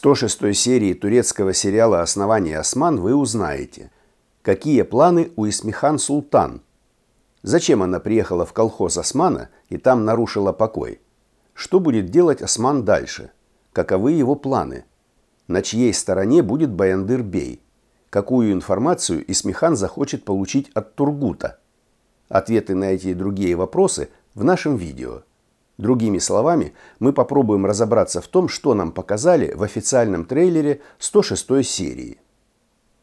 106 серии турецкого сериала «Основание Осман» вы узнаете, какие планы у Исмихан Султан, зачем она приехала в колхоз Османа и там нарушила покой, что будет делать Осман дальше, каковы его планы, на чьей стороне будет Баяндыр Бей, какую информацию Исмихан захочет получить от Тургута. Ответы на эти и другие вопросы в нашем видео – Другими словами, мы попробуем разобраться в том, что нам показали в официальном трейлере 106 серии.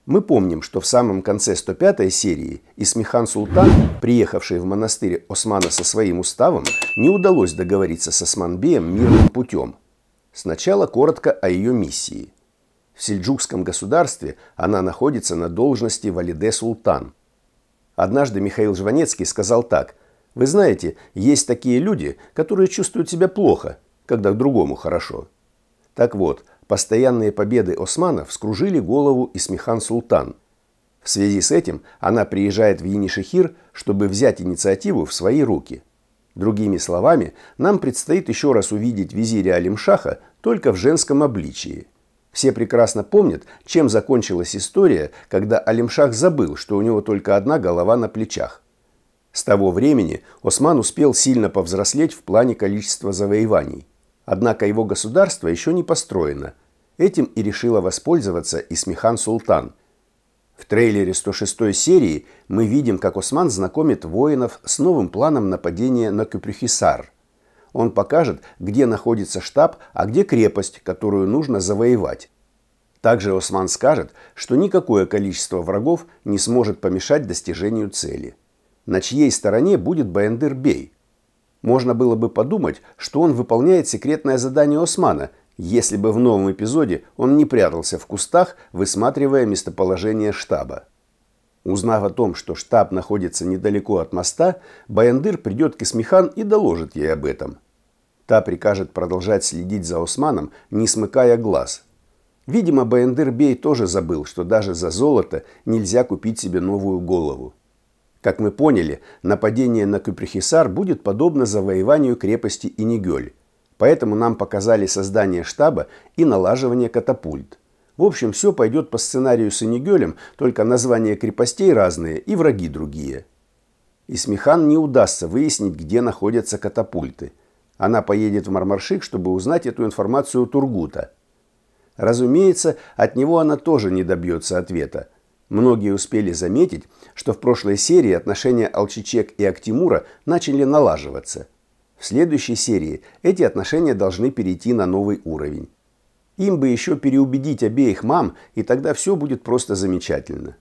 Мы помним, что в самом конце 105 серии Исмихан Султан, приехавший в монастырь Османа со своим уставом, не удалось договориться с Османбеем мирным путем. Сначала коротко о ее миссии. В сельджукском государстве она находится на должности Валиде Султан. Однажды Михаил Жванецкий сказал так – вы знаете, есть такие люди, которые чувствуют себя плохо, когда к другому хорошо. Так вот, постоянные победы османов скружили голову Исмихан Султан. В связи с этим она приезжает в Енишехир, чтобы взять инициативу в свои руки. Другими словами, нам предстоит еще раз увидеть визиря Алимшаха только в женском обличии. Все прекрасно помнят, чем закончилась история, когда Алимшах забыл, что у него только одна голова на плечах. С того времени Осман успел сильно повзрослеть в плане количества завоеваний. Однако его государство еще не построено. Этим и решила воспользоваться Исмихан Султан. В трейлере 106 серии мы видим, как Осман знакомит воинов с новым планом нападения на Кюприхисар. Он покажет, где находится штаб, а где крепость, которую нужно завоевать. Также Осман скажет, что никакое количество врагов не сможет помешать достижению цели на чьей стороне будет Баэндербей. Можно было бы подумать, что он выполняет секретное задание Османа, если бы в новом эпизоде он не прятался в кустах, высматривая местоположение штаба. Узнав о том, что штаб находится недалеко от моста, Баяндыр придет к Исмехан и доложит ей об этом. Та прикажет продолжать следить за Османом, не смыкая глаз. Видимо, Баяндыр Бей тоже забыл, что даже за золото нельзя купить себе новую голову. Как мы поняли, нападение на Куприхисар будет подобно завоеванию крепости Инигёль, поэтому нам показали создание штаба и налаживание катапульт. В общем, все пойдет по сценарию с Инигёлем, только названия крепостей разные и враги другие. И не удастся выяснить, где находятся катапульты. Она поедет в Мармаршик, чтобы узнать эту информацию у Тургута. Разумеется, от него она тоже не добьется ответа. Многие успели заметить, что в прошлой серии отношения Алчичек и Актимура начали налаживаться. В следующей серии эти отношения должны перейти на новый уровень. Им бы еще переубедить обеих мам, и тогда все будет просто замечательно.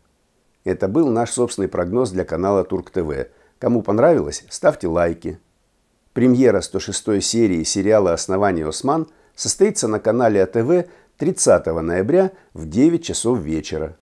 Это был наш собственный прогноз для канала Турк ТВ. Кому понравилось, ставьте лайки. Премьера 106 серии сериала «Основание Осман» состоится на канале а АТВ 30 ноября в 9 часов вечера.